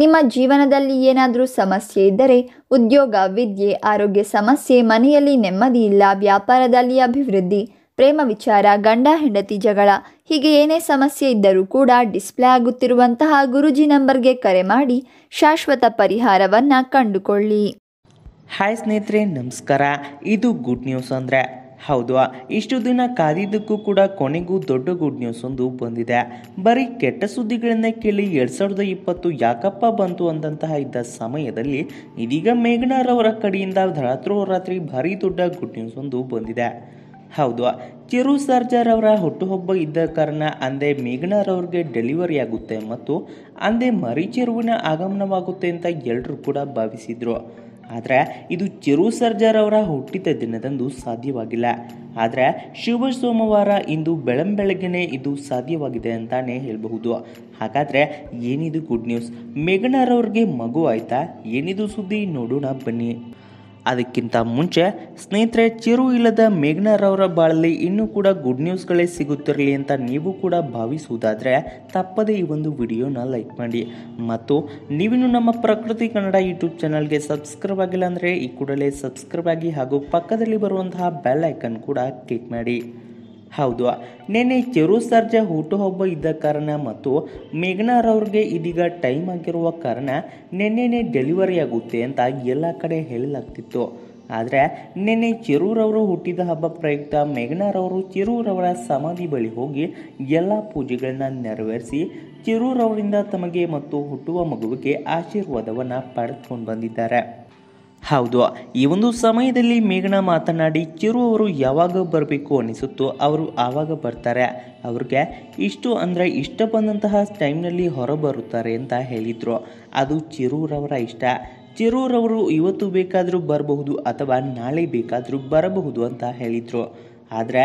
ನಿಮ್ಮ ಜೀವನದಲ್ಲಿ ಏನಾದರೂ ಸಮಸ್ಯೆ ಇದ್ದರೆ ಉದ್ಯೋಗ ವಿದ್ಯೆ ಆರೋಗ್ಯ ಸಮಸ್ಯೆ ಮನೆಯಲ್ಲಿ ನೆಮ್ಮದಿ ಇಲ್ಲ ವ್ಯಾಪಾರದಲ್ಲಿ ಅಭಿವೃದ್ಧಿ ಪ್ರೇಮ ವಿಚಾರ ಗಂಡ ಹೆಂಡತಿ ಜಗಳ ಹೀಗೆ ಏನೇ ಸಮಸ್ಯೆ ಇದ್ದರೂ ಕೂಡ ಡಿಸ್ಪ್ಲೇ ಆಗುತ್ತಿರುವಂತಹ ಗುರುಜಿ ನಂಬರ್ಗೆ ಕರೆ ಮಾಡಿ ಶಾಶ್ವತ ಪರಿಹಾರವನ್ನು ಕಂಡುಕೊಳ್ಳಿ ಹಾಯ್ ಸ್ನೇಹಿತರೆ ನಮಸ್ಕಾರ ಇದು ಗುಡ್ ನ್ಯೂಸ್ ಅಂದರೆ ಹೌದು ಇಷ್ಟು ದಿನ ಕಾದಿದ್ದಕ್ಕೂ ಕೂಡ ಕೊನೆಗೂ ದೊಡ್ಡ ಗುಡ್ ನ್ಯೂಸ್ ಒಂದು ಬಂದಿದೆ ಬರೀ ಕೆಟ್ಟ ಸುದ್ದಿಗಳನ್ನ ಕೇಳಿ ಎರಡ್ ಸಾವಿರದ ಇಪ್ಪತ್ತು ಯಾಕಪ್ಪ ಬಂತು ಅಂದಂತಹ ಇದ್ದ ಸಮಯದಲ್ಲಿ ಇದೀಗ ಮೇಘನಾರವರ ಕಡೆಯಿಂದ ರಾತ್ರಿ ಭಾರಿ ದೊಡ್ಡ ಗುಡ್ ನ್ಯೂಸ್ ಒಂದು ಬಂದಿದೆ ಹೌದು ಚಿರು ಸರ್ಜಾರ್ ಅವರ ಹುಟ್ಟುಹಬ್ಬ ಇದ್ದ ಕಾರಣ ಅಂದೇ ಮೇಘನಾರವ್ರಿಗೆ ಡೆಲಿವರಿ ಆಗುತ್ತೆ ಮತ್ತು ಅಂದೇ ಮರಿ ಆಗಮನವಾಗುತ್ತೆ ಅಂತ ಎಲ್ಲರೂ ಕೂಡ ಭಾವಿಸಿದ್ರು ಆದರೆ ಇದು ಚೆರು ಸರ್ಜಾರ್ ಅವರ ಹುಟ್ಟಿದ ದಿನದಂದು ಸಾಧ್ಯವಾಗಿಲ್ಲ ಆದರೆ ಶಿವ ಸೋಮವಾರ ಇಂದು ಬೆಳಂಬೆಳಗ್ಗೆನೆ ಇದು ಸಾಧ್ಯವಾಗಿದೆ ಅಂತಾನೆ ಹೇಳಬಹುದು ಹಾಗಾದರೆ ಏನಿದು ಗುಡ್ ನ್ಯೂಸ್ ಮೇಘನಾರವ್ರಿಗೆ ಮಗು ಆಯ್ತಾ ಏನಿದು ಸುದ್ದಿ ನೋಡೋಣ ಬನ್ನಿ ಅದಕ್ಕಿಂತ ಮುಂಚೆ ಸ್ನೇಹಿತರೆ ಚಿರು ಇಲ್ಲದ ಮೇಘ್ನರವರ ಬಾಳಲ್ಲಿ ಇನ್ನೂ ಕೂಡ ಗುಡ್ ನ್ಯೂಸ್ಗಳೇ ಸಿಗುತ್ತಿರಲಿ ಅಂತ ನೀವು ಕೂಡ ಭಾವಿಸುವುದಾದರೆ ತಪ್ಪದೇ ಈ ಒಂದು ವಿಡಿಯೋನ ಲೈಕ್ ಮಾಡಿ ಮತ್ತು ನೀವಿನ್ನು ನಮ್ಮ ಪ್ರಕೃತಿ ಕನ್ನಡ ಯೂಟ್ಯೂಬ್ ಚಾನಲ್ಗೆ ಸಬ್ಸ್ಕ್ರೈಬ್ ಆಗಿಲ್ಲ ಅಂದರೆ ಈ ಕೂಡಲೇ ಸಬ್ಸ್ಕ್ರೈಬ್ ಆಗಿ ಹಾಗೂ ಪಕ್ಕದಲ್ಲಿ ಬರುವಂತಹ ಬೆಲ್ ಐಕನ್ ಕೂಡ ಕ್ಲಿಕ್ ಮಾಡಿ ಹೌದು ನೆನ್ನೆ ಚಿರು ಸರ್ಜಾ ಹುಟ್ಟುಹಬ್ಬ ಇದ್ದ ಕಾರಣ ಮತ್ತು ಮೇಘನಾರವ್ರಿಗೆ ಇದೀಗ ಟೈಮ್ ಆಗಿರುವ ಕಾರಣ ನಿನ್ನೆನೆ ಡೆಲಿವರಿ ಆಗುತ್ತೆ ಅಂತ ಎಲ್ಲ ಕಡೆ ಹೇಳಲಾಗ್ತಿತ್ತು ಆದರೆ ನಿನ್ನೆ ಚಿರೂರವರು ಹುಟ್ಟಿದ ಹಬ್ಬ ಪ್ರಯುಕ್ತ ಮೇಘನಾರವರು ಚಿರೂರವರ ಸಮಾಧಿ ಬಳಿ ಹೋಗಿ ಎಲ್ಲ ಪೂಜೆಗಳನ್ನ ನೆರವೇರಿಸಿ ಚಿರೂರವರಿಂದ ತಮಗೆ ಮತ್ತು ಹುಟ್ಟುವ ಮಗುವಿಗೆ ಆಶೀರ್ವಾದವನ್ನು ಪಡೆದುಕೊಂಡು ಬಂದಿದ್ದಾರೆ ಹೌದು ಈ ಒಂದು ಸಮಯದಲ್ಲಿ ಮೇಘನಾ ಮಾತನಾಡಿ ಚಿರು ಅವರು ಯಾವಾಗ ಬರಬೇಕು ಅನಿಸುತ್ತೋ ಅವರು ಆವಾಗ ಬರ್ತಾರೆ ಅವ್ರಿಗೆ ಇಷ್ಟು ಅಂದರೆ ಇಷ್ಟ ಬಂದಂತಹ ಟೈಮ್ನಲ್ಲಿ ಹೊರಬರುತ್ತಾರೆ ಅಂತ ಹೇಳಿದರು ಅದು ಚಿರೂರವರ ಇಷ್ಟ ಚಿರೂರವರು ಇವತ್ತು ಬೇಕಾದರೂ ಬರಬಹುದು ಅಥವಾ ನಾಳೆ ಬೇಕಾದರೂ ಬರಬಹುದು ಅಂತ ಹೇಳಿದರು ಆದರೆ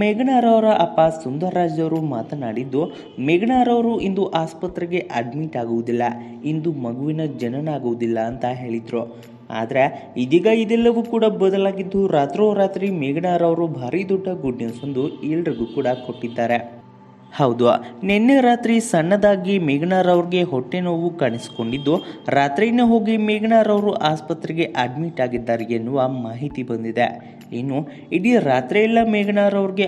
ಮೇಘನಾರವರ ಅಪ್ಪ ಸುಂದರರಾಜವರು ಮಾತನಾಡಿದ್ದು ಮೇಘನಾರವರು ಇಂದು ಆಸ್ಪತ್ರೆಗೆ ಅಡ್ಮಿಟ್ ಆಗುವುದಿಲ್ಲ ಇಂದು ಮಗುವಿನ ಜನನ ಆಗುವುದಿಲ್ಲ ಅಂತ ಹೇಳಿದರು ಆದರೆ ಇದೀಗ ಇದೆಲ್ಲವೂ ಕೂಡ ಬದಲಾಗಿದ್ದು ರಾತ್ರೋ ರಾತ್ರಿ ಮೇಘನಾರವರು ಭಾರಿ ದೊಡ್ಡ ಗುಡ್ ನ್ಯೂಸ್ ಒಂದು ಎಲ್ರಿಗೂ ಕೂಡ ಕೊಟ್ಟಿದ್ದಾರೆ ಹೌದು ನಿನ್ನೆ ರಾತ್ರಿ ಸಣ್ಣದಾಗಿ ಮೇಘನಾರವ್ರಿಗೆ ಹೊಟ್ಟೆ ನೋವು ಕಾಣಿಸಿಕೊಂಡಿದ್ದು ರಾತ್ರಿನೇ ಹೋಗಿ ಮೇಘನಾರವರು ಆಸ್ಪತ್ರೆಗೆ ಅಡ್ಮಿಟ್ ಆಗಿದ್ದಾರೆ ಎನ್ನುವ ಮಾಹಿತಿ ಬಂದಿದೆ ಇನ್ನು ಇಡೀ ರಾತ್ರಿ ಎಲ್ಲ ಮೇಘನಾರವ್ರಿಗೆ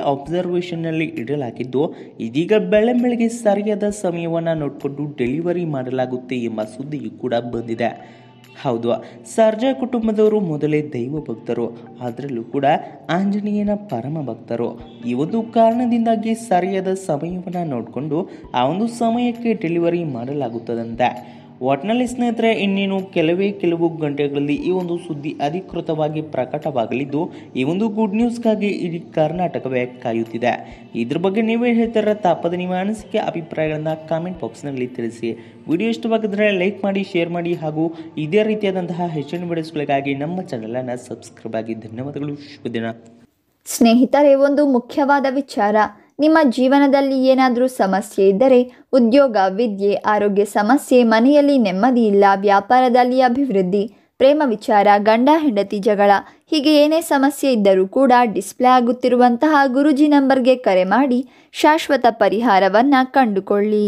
ನಲ್ಲಿ ಇಡಲಾಗಿದ್ದು ಇದೀಗ ಬೆಳೆ ಬೆಳಗ್ಗೆ ಸರಿಯಾದ ಸಮಯವನ್ನು ನೋಡಿಕೊಂಡು ಡೆಲಿವರಿ ಮಾಡಲಾಗುತ್ತೆ ಎಂಬ ಸುದ್ದಿಯೂ ಕೂಡ ಬಂದಿದೆ ಹೌದು ಸರ್ಜಾ ಕುಟುಂಬದವರು ಮೊದಲೇ ದೈವ ಭಕ್ತರು ಅದರಲ್ಲೂ ಕೂಡ ಆಂಜನೇಯನ ಪರಮ ಭಕ್ತರು ಈ ಒಂದು ಕಾರಣದಿಂದಾಗಿ ಸರಿಯಾದ ಸಮಯವನ್ನು ನೋಡಿಕೊಂಡು ಆ ಒಂದು ಸಮಯಕ್ಕೆ ಡೆಲಿವರಿ ಮಾಡಲಾಗುತ್ತದಂತೆ ಒಟ್ನಲ್ಲಿ ಸ್ನೇಹಿತರೆ ಇನ್ನೇನು ಕೆಲವೇ ಕೆಲವು ಗಂಟೆಗಳಲ್ಲಿ ಈ ಒಂದು ಸುದ್ದಿ ಅಧಿಕೃತವಾಗಿ ಪ್ರಕಟವಾಗಲಿದ್ದು ಈ ಒಂದು ಗುಡ್ ನ್ಯೂಸ್ಗಾಗಿ ಇಡೀ ಕರ್ನಾಟಕವೇ ಕಾಯುತ್ತಿದೆ ಇದ್ರ ಬಗ್ಗೆ ನೀವೇ ಹೇಳ್ತಾರ ತಪ್ಪದ ನಿಮ್ಮ ಅನಿಸಿಕೆ ಅಭಿಪ್ರಾಯಗಳನ್ನು ಕಾಮೆಂಟ್ ಬಾಕ್ಸ್ನಲ್ಲಿ ತಿಳಿಸಿ ವಿಡಿಯೋ ಇಷ್ಟವಾಗಿದ್ರೆ ಲೈಕ್ ಮಾಡಿ ಶೇರ್ ಮಾಡಿ ಹಾಗೂ ಇದೇ ರೀತಿಯಾದಂತಹ ಹೆಚ್ಚಿನ ವಿಡಿಯೋಸ್ಗಳಿಗಾಗಿ ನಮ್ಮ ಚಾನಲನ್ನು ಸಬ್ಸ್ಕ್ರೈಬ್ ಆಗಿ ಧನ್ಯವಾದಗಳು ಶುಭ ದಿನ ಸ್ನೇಹಿತರೆ ಒಂದು ಮುಖ್ಯವಾದ ವಿಚಾರ ನಿಮ್ಮ ಜೀವನದಲ್ಲಿ ಏನಾದರೂ ಸಮಸ್ಯೆ ಇದ್ದರೆ ಉದ್ಯೋಗ ವಿದ್ಯೆ ಆರೋಗ್ಯ ಸಮಸ್ಯೆ ಮನೆಯಲ್ಲಿ ನೆಮ್ಮದಿ ಇಲ್ಲ ವ್ಯಾಪಾರದಲ್ಲಿ ಅಭಿವೃದ್ಧಿ ಪ್ರೇಮ ವಿಚಾರ ಗಂಡ ಹೆಂಡತಿ ಜಗಳ ಹೀಗೆ ಏನೇ ಸಮಸ್ಯೆ ಇದ್ದರೂ ಕೂಡ ಡಿಸ್ಪ್ಲೇ ಆಗುತ್ತಿರುವಂತಹ ಗುರುಜಿ ನಂಬರ್ಗೆ ಕರೆ ಮಾಡಿ ಶಾಶ್ವತ ಪರಿಹಾರವನ್ನು ಕಂಡುಕೊಳ್ಳಿ